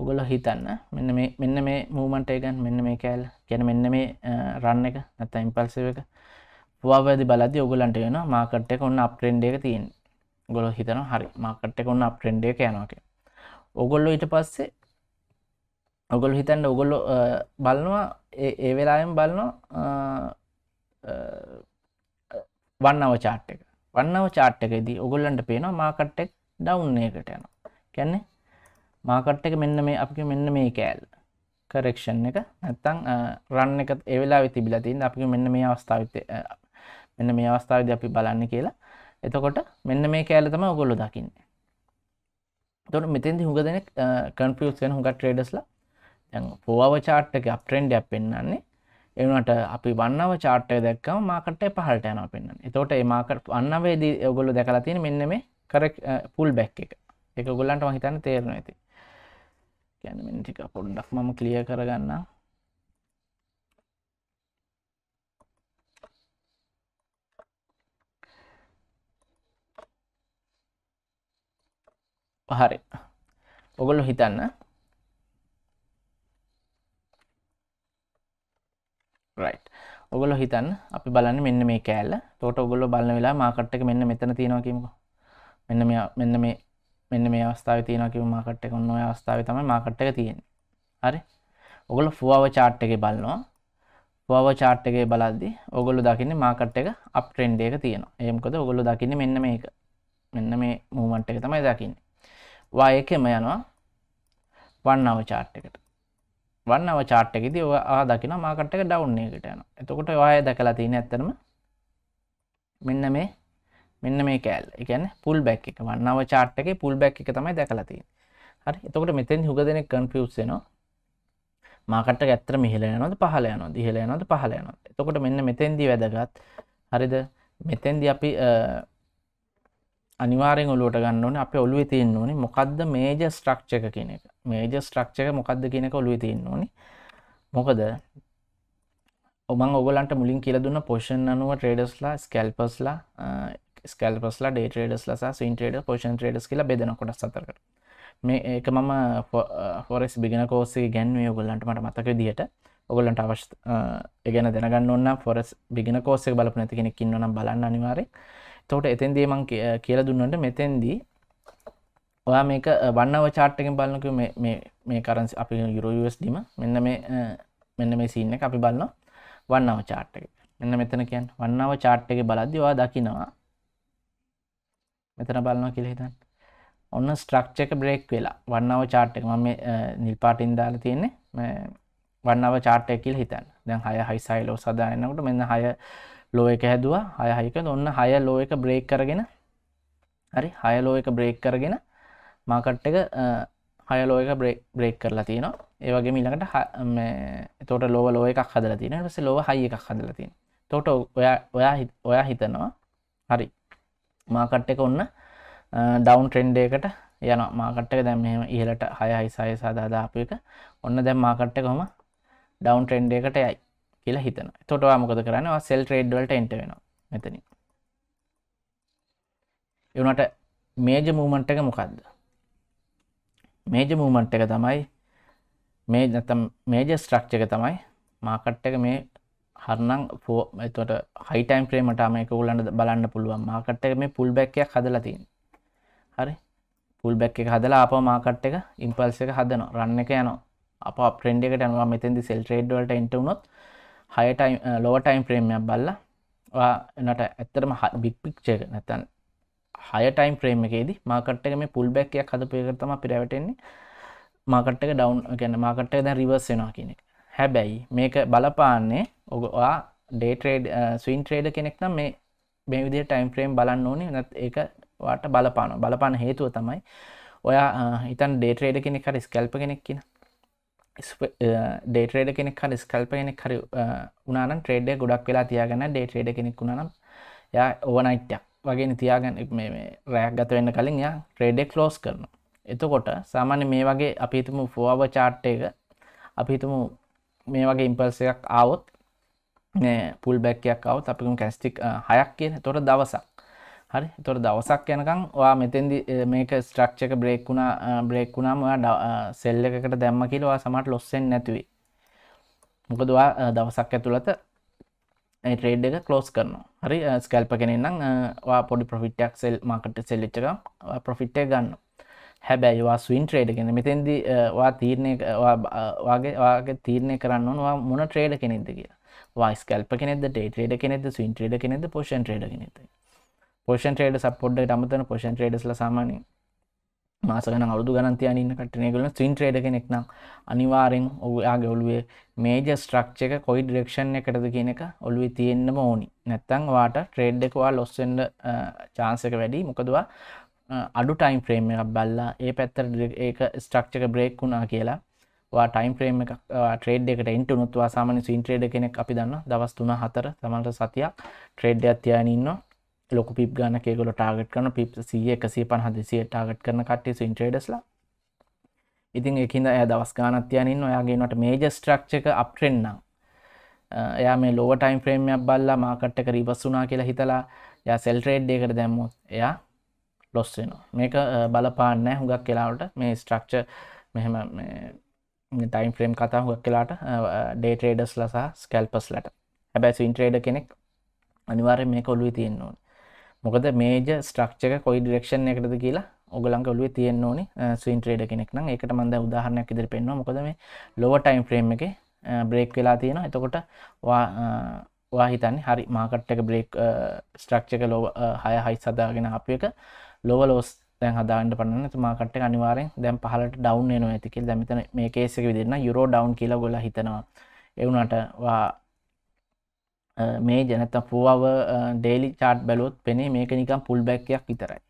ඔගොල හිතන්න මෙන්න මේ මෙන්න මේ මූමන්ට එකගන් මෙන්න මේ කෑල් ගැන මෙන්න මේ රන්න එක නැත ඉම්පල්සව එක පවාවැදි බලද ඔගලන්ට වෙන මාකට්ට කොන්න අප්ට්‍රෙන්ඩ එක තියෙන් ගොල හිතන හරි මාකට්ට කොන්න අප්ට්‍රෙන්ඩ එක යනවාක ඔගොල්ලො ඊට පස්සේ ඔගොල් හිතන්න ඔගොල්ලො බලනවා ඒ වෙලායෙන් බලනවා වන්නව චාට් එක වන්නව චාට් එකදී ඔගොල්ලන්ට පේනවා මාකට්ටෙක් ඩවුන් එකට යන කැන්නේ මාකට් එක මෙන්න මේ අපි මෙන්න මේ කෑල් කරෙක්ෂන් එක නැත්තං රන්න එක එවෙලා තිබිලා තින් අපි මෙන්න මේ අවස්ථාවත මෙන්න මේ අවස්ථාවද අපි බලන්න කියලා එතකොට මෙන්න මේ කෑල තම ඔගොල්ලො දකින්න තොට මෙතන්දි හුඟ දෙනෙක් කන්පියස් වෙන හුඟ ට්‍රේඩස්ලා පෝව චාට්ක අප්ට්‍රෙන්ඩ් අප පෙන්න්නන්නේ එනට අපි වන්නව චාර්ටය දැක්කම මාකටේ පහලට යනවා පෙන්න්න එතෝට මාකට වන්නවේද ඔගොල්ල දැකලා තියෙන මෙන්න මේ කරෙක් පුල් බැක් එක එක ගොල්ලන්ට මහිතන්න තේරන ඇති ගැනමටික පොඩ්ඩක් මම කලිය කරගන්න පහරි ඔගොල්ලො හිතන්න රයිට් ඔගොල හිතන් අපි බලන්න මෙන්න මේ කෑල්ල තෝට ඔගොල්ල බලන්න වෙලා මාකට්ටක මෙන්න මෙතන තියෙනවකිමක මෙන්න මෙ මෙන්න මේ මෙන්න මේ අවස්ථාව තියෙනකිව මාකට්ටක ඔන්න අවස්ථාව තම මාකට්ටක තියෙන් හරි ඔගොල ෆුවාව චාට් එක බලනවා වාව චාට් එකේ බලද්දි ඔගොල්ලෝ දකින්නේ මාකට් එක අප් ට්‍රෙන්ඩ් එක තියෙනවා. ඒ මොකද ඔගොල්ලෝ දකින්නේ මෙන්න මේක. මෙන්න මේ මූවමන්ට් එක තමයි දකින්නේ. y එකම යනවා 1 hour chart එකට. වන්නව චාට් එකෙදී ඔය ආ දකින මාකට් එක ඩවුන් එකට යනවා. එතකොට ඔය දැකලා තියෙන ඇත්තටම මෙන්න මේ මෙන්න මේ කෑල්ල. ඒ කියන්නේ පුල් බෑක් එක. වන්නව චාට් එකේ පුල් බෑක් එක තමයි දැකලා තියෙන්නේ. හරි. එතකොට මෙතෙන් හුඟ දෙනෙක් කන්ෆියුස් වෙනවා. මාකට් එක ඇත්තට මෙහෙල යනවද පහළ යනවද? ඉහළ යනවද පහළ යනවද? එතකොට මෙන්න මෙතෙන්දී වැදගත්. හරිද? මෙතෙන්දී අපි අනිවාරෙන් ඔලුවට ගන්න ඕන අප ඔලුව තියන්න ඕනි මොකක්ද මේජ ස්ට්‍රක්ෂ එක කියන එක මේජ ස්ට්‍රක්ෂ එක මොකක්ද කියනක ඔලුව තියන්න ඕනි මොකද ඔමන් ඔගලන්ට මුලින් කියල දුන්න පොෂන් අනුව ට්‍රේඩස්ලා ස්කල්පස්ලා ස්කල්පස්ලා ඩේ ට්‍රේඩස්ලා සින්ට්‍රේඩ පොෂන් ට්‍රේඩස් කියලා බෙදන කොට සතරකට මේ ඒක මම ෆොරෙස් බිගෙන කෝසේ ගැන්වේ ඔගොල්ලන්ට මට මතක දිට ඔගොල්ලන්ට අවශ් ගැන දෙනගන්න ඔන්න ෆොරස් බිගෙන කෝසේ බලපන ඇති කෙනෙක් ඉන්නනම් බලන්න අනිවාරේ තෝට එතන්දී මං කියල දුන්නට මෙතෙන්දී ඔයා මේක වන්නව චාට්ටකින් බලන්නක මේ කරන්සි අපි යුරෝස්ඩීම මෙන්න මේ මෙන්න මේ සින්න අපි බලන්න වන්නව චාට්ටක මෙන්න මෙතන කියන් වන්නව චාට් එක බලද්දිවා දකිනවා මෙතන බලනවා කියෙහිතන් ඔන්න ස්ට්‍රක්්චක බ්‍රේක් වෙලා වන්නව චාට් එක ම නිල්පාටින් දාල තියෙන්නේ වන්නව චාට්ටයකිල් හිතන් දැන් හය හයිසයිලෝ සදායනකට මෙන්න හය ලෝ එක හැදවා හය හයික ඔන්න හය ලෝ එක බ්‍රේක් කරගෙන හරි හය ලෝ එක බ්‍රේක් කරගෙන මාකට් එක හය ලෝ එක බ්‍රේක් කරලා තියෙනවා ඒවගේ මිලකට තොට ලෝව ලෝ එකක් හදල තින පස ලොව හයි එකක් හදල තින තොට ඔයා ඔයා ඔයා හිතනවා හරි මාකට් එක ඔන්න ඩවන් ට්‍රෙන්ඩේකට යන මාකට් එක දැම් මෙම ඉහලට හය හයිසාය සාදාදාපු එක ඔන්න දැම් මාකට් එකකොම ඩවන් ට්‍රෙන්ඩේකට යයි කියලා හිතන තොටවා මොකද කරනවා සෙල් ට්‍රේඩ්වලට එන්ට වෙනවා මෙතන එවනට මේජ මූමන්ට් එක මොකක්ද මේජ මූමන්ට් එක තමයි මේ නැතම් මේජ ස්ට්‍රක්්චක තමයි මාකට් එක මේ හරනම් පෝ එතට හයිටයිම් ප්‍රේමටම එක ගුලන්ට බලන්න පුළුවන් මාකට් එක මේ පුල් බැක්කයක් හදලතින් හරි පුල් බැක් එක හදලා අප මාකට් එක ඉම්පල්ස එක හදන රන්න එක යන අප ප්‍රෙන්ඩ් එකට යනවා මෙතැදි සෙල් ට්‍රේඩ්වලට එට වුණොත් හයටයි ලෝටයිම් ප්‍රේමයක් බල්ලා එනට ඇත්තරම හ බික්පික්්චයක නැතන් හයටයිම් ප්‍රේම එකේදී මාකට් එක මේ පුල් බැක්කයක් හදපයකරතම පිරවටෙන්නේ මාකට් එක ඩවන්් ගැන මාකට් එක දැ රිවර්ස් වෙනවා කියන එක හැබැයි මේක බලපාන්නේ ඔගවා ඩේටරේඩ් ස්වන් ට්‍රේඩ කෙනෙක් නම් මේ මේ විදි ටයිම් ෆ්‍රේම් බලන්න ඕනි නැත් ඒක වාට බලපාන බලපාන හේතුව තමයි ඔයා uh, හිතන් ඩේටරේඩ කෙනෙක් හරි ස්කල්ප කෙනෙක් කියෙන ඩේටරේඩ කෙනෙක් හරි ස්කල්ප කෙනෙක් හරි උනාන ට්‍රේඩ ගොඩක් වෙලා තියාගන්න ඩේටරේඩ කෙනෙක් වුණනම් යා ඕවනයිට්යක් වගේ තියාගන්න මේ රෑක් ගත වෙන්න කලින් යා ට්‍රේඩෙක් ලෝස් කරන එතකොට සාමාන්‍ය මේ වගේ අපිතුම ෆෝව චාට්ට එක අපිතුමු මේ වගේ ඉම්පල්සයක් ආවොත් පුල් බැක්කයක් අවත් අපිම කැස්ටික් හයක් කියන තොට දවසක් හරි තොර දවසක් යනකං ඔයා මෙතෙන්දි මේක ස්ට්‍රක්්චක බ්‍රේක් වුණා බ්‍රේක් වුණාම සෙල්ල එකකට දැම්ම කිලවා සමට ලොස්සෙන් නැතිවී මොකදවා දවසක් ඇතුළත ට්‍රේඩ් එක කලෝස් කරනවා හරි ස්කල්ප කෙනෙන්නම් පොඩි පොෆිට්යක් සෙල් මකට සෙල්ලිච්චක පොෆිට්ටය ගන්න හැබැයි වා ස්වන් ට්‍රේඩ කෙන මෙතෙන්දි වා තීරණය වගේ වගේ තීරණය කරන්න වා මොන ට්‍රේඩ කෙනෙද කියලා වා ස්කල්ප කෙනෙද ටේ ට්‍රේඩ කෙනෙද ස්වන් ට්‍රේඩ කෙනෙද පොෂන් ට්‍රේඩ කෙනෙදේ පොෂන් ට්‍රේඩ සපොඩ්ඩ අමතන පොෂන් ට්‍රේඩස්ල සාමානය මාසකන අවුදු ගනන්තිය අන්න කටනයගලන ස්වින් ට්‍රේඩ කෙනෙක්න අනිවාරෙන් ඔයාගේ ඔළුවේ මේජ ස්ට්‍රක්ෂ එක කොයි ඩිරක්ෂණ එකටද කියන එක ඔළුව තියෙන්න්නම ඕනි නැත්තං වාට ට්‍රේඩ් එකවා ලොස්සෙන්ඩ චාන්සක වැඩි මොකදවා අඩු ටයිම් ෆ්‍රේම් එකක් බල්ලා ඒ පැත්තර ඒ ස්ට්‍රක්ෂක බ්‍රේක් වුණා කියලා ටයිම් ්‍රේම් එක ට්‍රේඩ් එකට එන්ට උනුත්වා සාමන ස්වින් ට්‍රේඩ කෙනෙක් අපි දන්න දවස් තුන හතර තමන්ට සතියක් ට්‍රේඩ් අත්තියනන්නවා ලොක පිප් ගන්න කෙගොල ටාගට් කන පිප් සිය එකසිය පහ දෙසිය ටාගට් කරන කටේ සින්ට්‍රඩස්ලා ඉතින් එකහිද ඇය දවස් ගානත්යනින් ඔයාගේනට මේජ ස්ට්‍රක්්චක අප්ටෙන්න්නම් එයා මේ ලෝව ටයිම් ෆ්‍රේම්යක් බල්ලා මාකට්ට කරීබස් වනා කියලා හිතලා ය සෙල්ට්‍රේඩ්ඩේකට දැම්මොත් එයා ලොස් වෙනවා මේක බලපාන්න හුඟක් කෙලාවට මේ ස්ට්‍රක්ච මෙහෙම ටයිම් ෆ්‍රේම් කතා හුවක් කලාට ඩේට්‍රේඩස් ලසා ස්කල්පස් ලට හැබැ ස්වින්ට්‍රේඩ කෙනෙක් අනිවාරය මේ කොල්ලුවි තියෙන්නවා මොකද මේජ ස්ට්‍රක්්චක කොයි ඩිරක්ෂන් එකටද කියලා ඔගලන් ඔලුව තියෙන් ඕනි ස්වන් ට්‍රේඩ කෙනෙක් නම් එකට මන්ද උදාහරණයක් ඉදිරි පෙන්වා මොකද මේ ලොව ටයිම් ෆ්‍රේම් එක බ්‍රේක් වෙලා තියෙන එතකොට වාහිතන්නේ හරි මාකට් එක බ්‍රේක් ස්ට්‍රක්්චක ලොව හය හයි සදාගෙන අප එක ලොව ලෝස් දැන් හදාන්න පන්න මාකට අනිවාරෙන් දැන් පහලට ඩවන් න ඇතිකල් දැමිතන මේ කේසක විදින්න යුරෝ ඩවන් කියලා ගොල හිතනවා එවුනට මේ ජනත පෝව ඩේලි චාට් බැලොත් පෙනේ මේක නිකම් පුල් බැක්කයක් විතරයි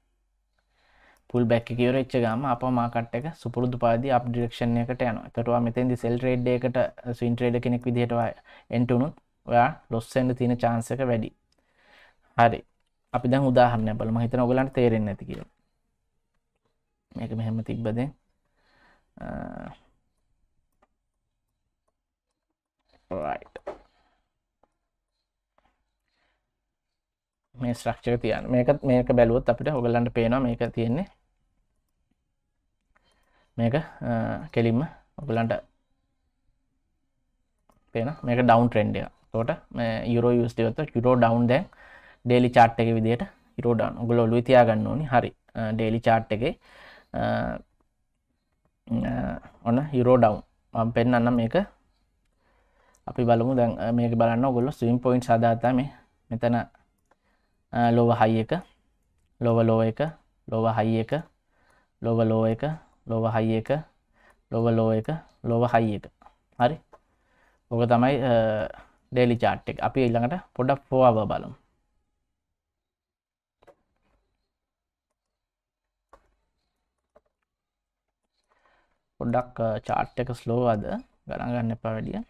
පුල් බැක්ක කියවර එච්ච ගම අප මාකට එක සුපුරදු පාදි අප ඩිරක්ෂණයකට යන එකටවා මෙතන්දි සෙල් රේඩ් එකට ස්වින්ට්‍රේඩ කෙනෙක් විදිහටවා එන්ටුනුත් ඔයා ලොස්සෙන්ඩ තියෙන චාන්සක වැඩි හරි අපි දැන් උදාහරණය බලම හිතන ඔගලන්ට තේරෙන්නේ නැති කියලා මේක මෙහෙම තිබ්බදේ right මේ ස්්‍රක්ෂක තියන් මේකත් මේක බැලුවත් අපිට හොගල්ලන්ට පේනවා මේක තියෙන්නේ මේක කෙලින්ම ඔගලන්ට පේන මේක ඩවන් ට්‍රෙන්ඩිය තෝට යුරෝ යස්ටවත යුරෝ ඩවන් දැන් ඩේලි චාට් එක විදියට යුරෝඩන් ගොල ඔලු තියාගන්න ඕනි හරි ඩේලි චාට් එක ඔන්න යුරෝ ඩවන් පෙන්න්න මේක අපි බලමු දැන් මේක බලන්න ගොල්ල ස්වම් පොයින්් සදාතම මෙතන ලොව හයි එක ලොව ලෝ එක ලොව හයි එක ලොව ලෝ එක ලොව හයි එක ලොව ලෝ එක ලොව හයි එක හරි ඕක තමයි ඩේලි චාට් එක අපි ඊළඟට පොඩක් පෝව බලමු පොඩ්ඩක් චාට් එක ස්ලෝ අද ගණගන්න එපා වැඩිය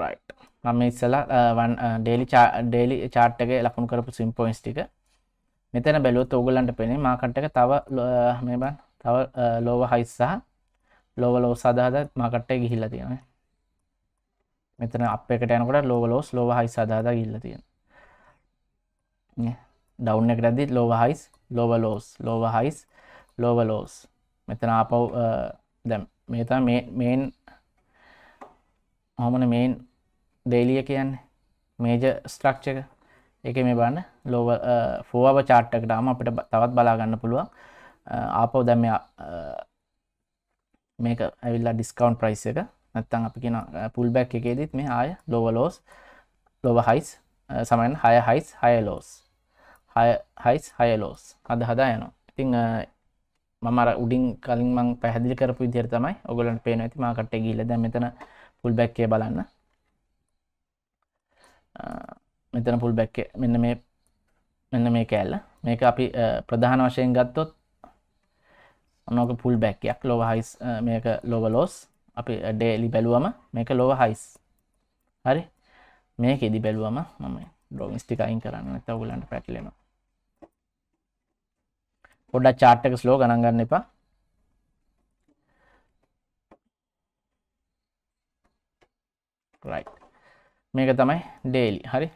රයිට් මම ඉස්සලා ඩේලි ඩේලි චාට්ටගේ ලකුණු කරපු සිම්පොයින්ස් ටික මෙතන බැලුවත් ඔගුලන්ට පෙනේ මාකට්ටක තව මේ බන් තව ලෝව හයිස්සාහ ලෝව ලෝ සදාදත් මාකට්ටේ ගිහිල්ල තියෙන මෙතන අප එකට යනකට ලෝව ලෝස් ලෝව හයි සදාද ගිල්ල තියෙන ඩව් එකටදදි lower highs lower lows lower highs lower lows මෙතන අපව් දැම් මේතා මේන් හොමන මේන් ඩේලිය කියන්න මේජ ස්ට්‍රක්ෂක එක මේ බන්න ලෝව ෆෝව චාට්ටකටාම අපිට තවත් බලාගන්න පුළුවන් ආපෝ දැම මේක ඇවිල්ලා ඩිස්කවන්් ප්‍රයිස් එක නැත්තන් අපි කියෙන පුල් බැක් එකේදත් මේ ආය ලොවලෝස් ලොව හයිස් සමයන් හය හයිස් හයලෝස් හයිස් හයලෝස් අද හදා යනවා ඉතිං මමර උඩින් කලින් මං පැහදිි කරපු ඉදිර තමයි ඔගලන් පේන ඇති මාකට ගීල දැ මෙතන පුල් බැක්කේ බලන්න මෙතන පුල් බැක්ක මෙන්න මේ මෙන්න මේ කෑල්ල මේක අපි ප්‍රධාන වශයෙන් ගත්තොත් නොක පුල් බැක්යක් ලොව හයිස් මේක ලොව ලෝස් අපි ඩේලි බැලුවම මේක ලොව හයිස් හරි මේක ඉදි බැලුවම මම ඩෝමිස්ටිකයින් කරන්න තවගලන්ට පැටලෙන පොඩ්ඩ චාට්ටක ස්ලෝ ගණගන්න එපා right මේක තමයි ඩේලි හරි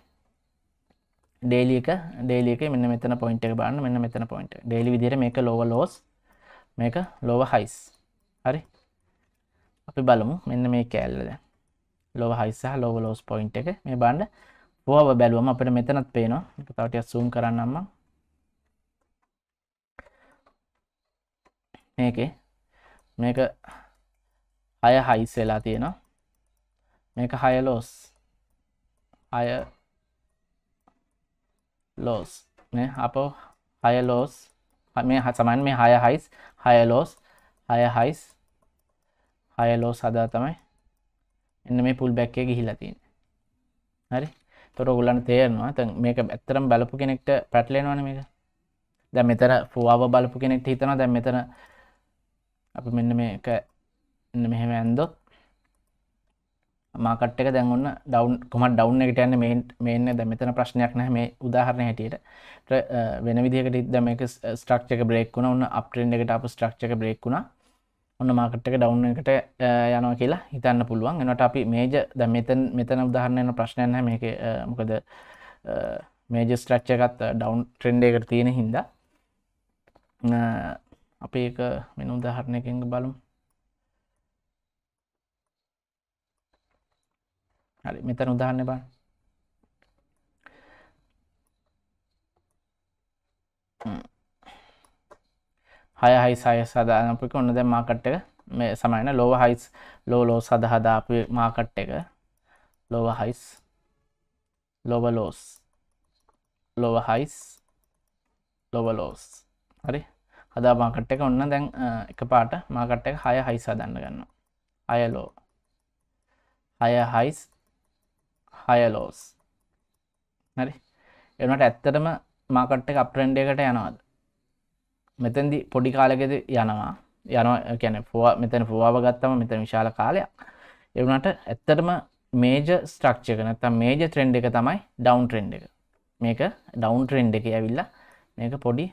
ඩේලික ඩේලික මෙන්න මෙතන පොයින්ට එක බාන්න මෙන්න මෙතන පොයින්ට ඩේලි විදිර මේක ලොව ලෝස් මේක ලොව හයිස් හරි අපි බලමු මෙන්න මේ කෑල්ලද ලොව හයිසා ලොව ලෝස් පොයින්ට එක මේ බාන්ඩ පෝව බැලුවම අපට මෙතනත් පේනවා තවටය සූම් කරන්නම්ම මේකේ මේක අය හයිස් වෙලා තියෙනවා මේක හය ලෝස් higher lows මේ අපෝ higher lows මේ සමන් මේ higher highs higher lows higher highs higher lows හදා තමයි එන්න මේ pull back එක ගිහිලා තියෙන්නේ හරි එතකොට ඔයගොල්ලන්ට තේරෙනවා දැන් මේක ඇත්තටම බලපු කෙනෙක්ට පැටලෙනවනේ මේක දැන් මෙතන 4 hour බලපු කෙනෙක්ට හිතනවා දැන් මෙතන අපි මෙන්න මේක මෙන්න මෙහෙම ඇන්දොත් මාකට් එක දැන්න්න ඩවන් කොම ඩව් එකට යන්න මේන්න ද මෙතන ප්‍රශ්නයක් නැ මේ උදාහරණ හැටියට වෙන විදිකට ඉදම එක ස්ට්‍රක්ෂක බ්‍රේක් වුණ ඔන්න අපටෙන්ඩ එකට අප ස්ට්‍රක්ෂක බ්‍රේක් වුණා ඔන්න මාකට් එක ඩව් එකට යනවා කියලා හිතන්න පුළුවන් එනට අපි මේජ ද මෙතන් මෙතන උදාහරණයන ප්‍රශ්නයන මේක මොකද මේජ ස්ට්‍රච්චකත් ඩවන්් ට්‍රෙන්ඩ එකට තියෙන හින්දා අපේ එක මෙන උදාහරණයකින්ග බලුම් හරි මෙතන උදාහරණය බලන්න. හය හයි සය සදානපික ඔන්න දැන් මාකට් එක මේ සමාන ලෝව හයිස් ලෝ ලෝ සදා දාපු මාකට් එක lower highs lower lows lower highs lower lows හරි හදා මාකට් එක ඔන්න දැන් එක පාට මාකට් එක හය හයිස් හදන්න ගන්න අයලෝ අය හයිස් හයලෝස් හරි එනට ඇත්තටම මාකට්ට අප්‍රෙන්ඩ එකට යනවාද මෙතැදි පොඩි කාලෙකෙද යනවා යනවා කැන පුවා මෙතැන පුවාව ගත්තම මෙත විශාල කාලයක් එවනට ඇත්තටම මේජ ස්ට්‍රක්ෂ කනත්තම් මේජ ට්‍රෙන්ඩ් එක තමයි ඩවන් ට්‍රෙන්ඩ් එක මේක ඩවන් ට්‍රෙන්ඩ් එක ඇවිල්ලා මේක පොඩි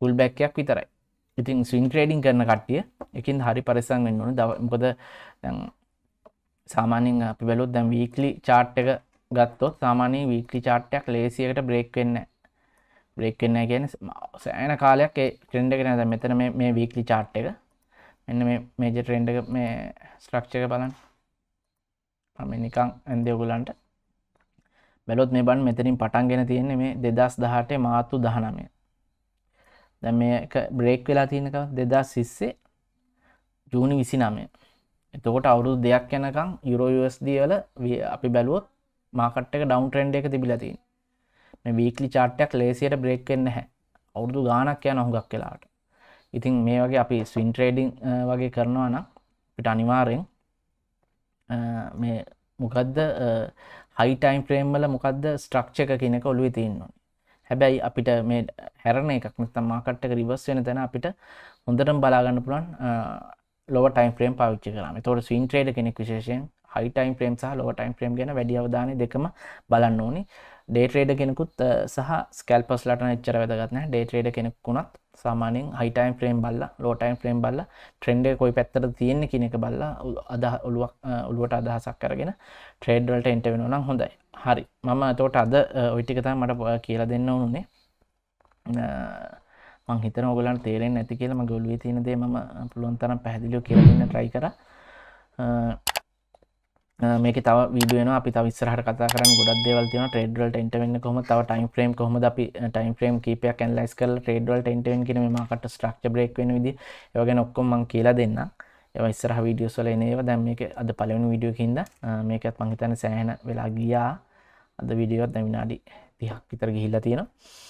පුල් බැක්කයක් විතරයි ඉතින් ස්වින් ට්‍රේඩිං කරන කට්ටිය එකින් හරි පරිසං වෙන්න ඕන දව මොකද සාමානෙන් අපි බැලොත් දැම් වීකලි චාට් එක ගත්තොත් සාමානයේ වීකලි චාට්ටයක් ලේසියකට බ්‍රේක් වෙන්න බ්‍රේක් වෙන්න කියන සෑන කාලයක් ට්‍රෙන්ඩ එක නැද මෙතන මේ වීකලි චාට් එක මෙන්න මේජ ට්‍රෙන්ඩ එක මේ ස්ට්‍රක්ෂ එක බලන් අම නිකං ඇන්දයගුලන්ට බැලොත් මේ බන් මෙතරින් පටන් ගෙන තියෙන්නේ මේ දෙදස් දහටේ මාතු දහනමය දැ මේ බ්‍රේක් වෙලා තියෙනක දෙදස් සිස්සේ ජූනි විසි නමය එතකොට අවුරුදු දෙයක් යනකං යුරෝස්දල අපි බැලුවොත් මාකට් එක ඩවන් ට්‍රෙන්ඩ් එක තිබිලතින් මේ වීකලි චාට්ටයක් ලේසියට බ්‍රේක්කෙන්න්න හැ අවුරුදු ගානක් යන හුඟක් කියලාට ඉතින් මේ වගේ අපි ස්වින් ට්‍රේඩිං වගේ කරනවා නම් පිට අනිවාරෙන් මේ මොකදද හයිටයිම් ප්‍රේම්වල මොකක්ද ස්ට්‍රක්ෂ එක කෙනෙක ඔලුව තියන්නවා හැබැයි අපිට මේ හැරණ එකක් තමාකට්ට රිවස් වෙන තැන අපිට හොඳටම් බලාගන්න පුළන් ලොව ටයිම් ්‍රේම් පාච්ච කරම තොට ස්වන් ට්‍රේඩ කෙනෙක් විශේෂයෙන් හයිටයිම් ප්‍රේම් සහ ලොව ටයිම් ප්‍රේම් ගැන වැඩියවදාන දෙකම බලන්න ඕනි ඩේට්‍රේඩ කෙනෙකුත් සහ ස්කල්පස් ලට එච්චර වැදගත්න ඩේට්‍රේඩ කෙනෙක්ුණත් සාමානෙන් හයිටයිම් ප්‍රේම් බල්ල ලෝටයිම් ප්‍රේම් බල්ල ට්‍රෙන්ඩේ කොයි පැත්තර තියෙන්නේ කෙනෙක බල්ල අද ඔළුවට අදහසක් කරගෙන ට්‍රේඩ්වලට එන්ටවෙන නම් හොඳයි හරි මම තෝට අද ඔයිටිකතා මට කියලා දෙන්න ඕනුනේ මං හිතන ඔගලන් තේරෙන් ඇති කියල ම ගොල්ුව තිනදේ ම පුළුවන් තරම් පැදිලිෝ කියලන්න ට්‍රයි කර මේක තව වීඩුවන අපි තවිස්සරහට කතා කරන්න ගොඩක් දෙවල් තින ටේඩවල්ට එන්ටවෙන්න කොම තව ටයිම් ්‍රේම් කොම අපි ටයිම් ්‍රේම් කීපයක් ඇන්ලයිස් කල ටේඩවල්ට එන්ටවෙන් කිරීම මකට ස්ට්‍රක්ච බ්‍රේක් වෙන විදි යගෙන ඔක්කොම මං කියලා දෙන්නා ඉස්සරහ වීඩියෝ සොල ඒවා දැම් මේක අද පලවන විඩියෝ හින්ද මේකත් මංහිතන සෑහෙන වෙලා ගියා අද විඩියෝත් දැමිනාඩි තිහක් විතර ගිහිල්ලා තියෙනවා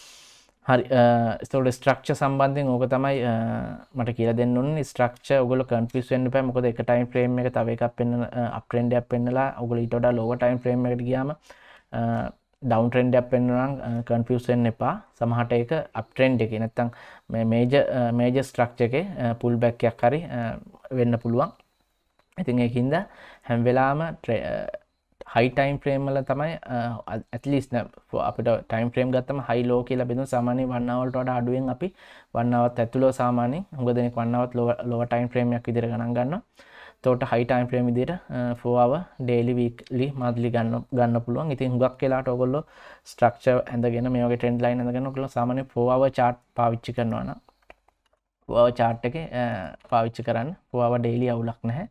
හරි ස්තවට ස්ට්‍රක්ෂ සම්බන්ධයෙන් ඕක තමයි මට කියල දෙන්නන්න ස්ට්‍රක්ෂ ඔගල කන්පිස්ෙන්න්න පෑ මොකද එක ටයිම් ්‍රේම් එක තව එකක් පෙන්න්න අප්‍රෙන්ඩයක් පෙන්නලා ඔගල ඉටොඩ ලෝව ටයිම් ්‍රේම් එකට ගියාම ඩවන්ට්‍රෙන්ඩයක් පෙන්න්නම් කන්පියසෙන් එපා සමහට එක අප්ට්‍රෙන්ඩ් එක නැත්තං මේජ මේජ ස්ට්‍රක්ෂ එක පුල් බැක්යක් හරි වෙන්න පුළුවන් ඉතින් ඒකින්ද හැම්වෙලාම හයි ටයිම් ෆ්‍රේම්මල තමයි ඇත්ලිස් අපට ටයිම් ්‍රේම් ගත්තම හයිලෝ කියලා බෙදු සාමානය වන්නවලට වඩ අඩුවෙන් අපි වන්නවත් ඇතුලෝ සාමානය හොඟ දෙනෙක් වන්නවත් ලොව ටයිම් ්‍රේමයක් විදිර ගණන් ගන්නවා තෝට හයිටයිම් ප්‍රේම දිට ෆෝාව ඩේලි වීක්ලි මදලි ගන්න ගන්න පුළුවන් ඉතින් හුගක් කියලාට ඔගොල්ල ස්ට්‍රක්ෂ ඇඳගෙන මේක ටෙන්ඩ ලයින් ඇඳගෙන කළ සාමන පෝාව චාට් පාවිච්චි කරනවාන ාව චාට් එක පාවිච්චි කරන්න පවාව ඩේලි අවුලක් නැහැ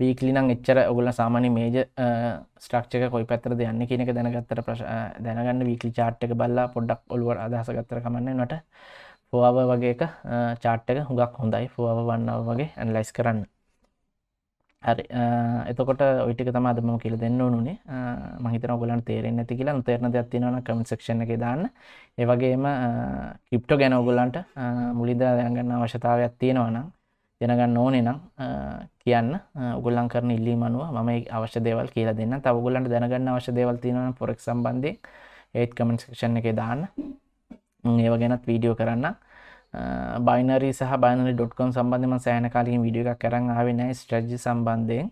වීකලි නම් එච්චර ඔගොල්ල සාමාන්‍ය මේජ ස්ට්‍රක්ෂක කොයි පැත්තර යන්න කියනක දැනගත්තර ප්‍රශ දැනගන්න වීකලි චාට්ක බල්ලා පොඩ්ඩක් ඔලුව අදහස ගත්තර කමන්න නට ෆෝව වගේක චාට්ටක හුඟක් හොඳයි ෆෝව වන්නාව වගේ ඇන්ලයිස් කරන්න හරි එතකොට ඔයිටික තම අදම කියල දෙන්න ඕනුනේ මහිතන ගොලන් තේරෙන් ඇති කියලා තේරන දෙයක්තිනවන කමෙන්ක්ෂණ එක දාන්න ඒවගේම කිප්ට ගැන ඔගොලන්ට මුලින්ද දැන්ගන්න අවශ්‍යතාවයක් තියෙනවනම් දෙනගන්න ඕනේ නම් කියන්න උගලන් කරන ඉල්ලීමනුව මම අවශ්‍ය දේවල් කියලා දෙන්න තවගොලන්ට දැනගන්න අවශ්‍ය දේවල් තියෙනවන පොරක් සම්බන්ධය ඒත් කමෙන්ට් සක්ෂන් එක දාන්න ඒව ගැනත් වීඩියෝ කරන්න බයිනරි සහ බයිනරි.කොම් සම්බන්ධම සෑන කාලින් විඩිය එකක් කරන්න ආවෙනයි ස්ට්‍රජි සම්බන්ධයෙන්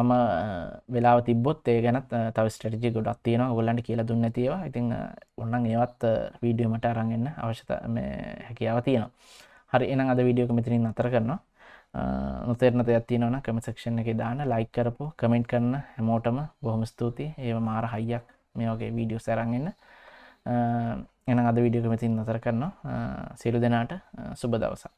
මම වෙලා තිබොත් ඒ ගැන තව ස්ටජි ගොඩක් තියෙන ගොල්ලන්ට කියලා දුන්න තියවා ඉතින් ඔන්නන් ඒවත් වීඩියෝමට අරගන්න අවශ්‍යත හැකියාව තියෙනවා හරි එනම් අද වීඩියෝක මෙතනින් අතර කරනවා නොතේරන දෙයක් තියෙනවන කමසක්ෂණ එක දාන ලයික් කරපු කමෙන්ට් කරන හැමෝටම බොහොම ස්තුතියි ඒ මාර හයියක් මේ වගේ වීඩියෝ සැරන්ගන්න එන අද විඩියෝක මෙතින් අතර කරන්න සියලු දෙනාට සුබ දවසක්